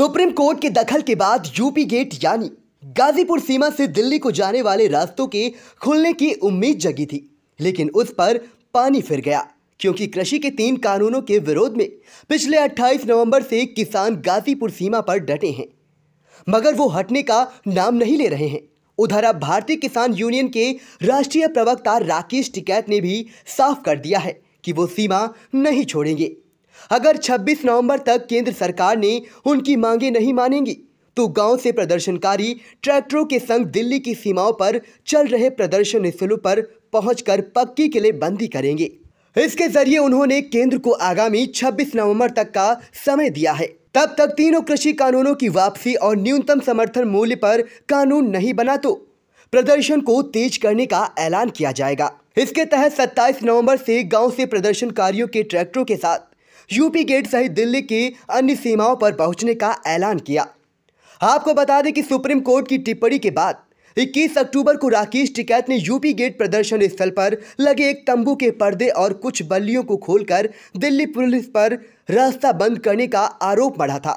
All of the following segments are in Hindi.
सुप्रीम कोर्ट के दखल के बाद यूपी गेट यानी गाजीपुर सीमा से दिल्ली को जाने वाले रास्तों के खुलने की उम्मीद जगी थी लेकिन उस पर पानी फिर गया क्योंकि कृषि के तीन कानूनों के विरोध में पिछले 28 नवंबर से किसान गाजीपुर सीमा पर डटे हैं मगर वो हटने का नाम नहीं ले रहे हैं उधर अब भारतीय किसान यूनियन के राष्ट्रीय प्रवक्ता राकेश टिकैत ने भी साफ कर दिया है कि वो सीमा नहीं छोड़ेंगे अगर 26 नवंबर तक केंद्र सरकार ने उनकी मांगे नहीं मानेंगी तो गांव से प्रदर्शनकारी ट्रैक्टरों के संग दिल्ली की सीमाओं पर चल रहे प्रदर्शन स्थलों पर पहुंचकर पक्की के लिए बंदी करेंगे इसके जरिए उन्होंने केंद्र को आगामी 26 नवंबर तक का समय दिया है तब तक तीनों कृषि कानूनों की वापसी और न्यूनतम समर्थन मूल्य पर कानून नहीं बना तो प्रदर्शन को तेज करने का ऐलान किया जाएगा इसके तहत 27 नवंबर से गांव से प्रदर्शनकारियों के ट्रैक्टरों के साथ यूपी गेट सहित दिल्ली की अन्य सीमाओं पर पहुंचने का ऐलान किया आपको बता दें कि सुप्रीम कोर्ट की टिप्पणी के बाद 21 अक्टूबर को राकेश टिकैत ने यूपी गेट प्रदर्शन स्थल पर लगे एक तंबू के पर्दे और कुछ बल्लियों को खोलकर दिल्ली पुलिस पर रास्ता बंद करने का आरोप बढ़ा था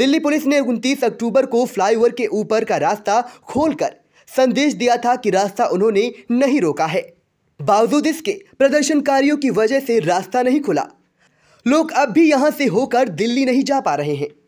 दिल्ली पुलिस ने उनतीस अक्टूबर को फ्लाईओवर के ऊपर का रास्ता खोलकर संदेश दिया था कि रास्ता उन्होंने नहीं रोका है बावजूद इसके प्रदर्शनकारियों की वजह से रास्ता नहीं खुला लोग अब भी यहाँ से होकर दिल्ली नहीं जा पा रहे हैं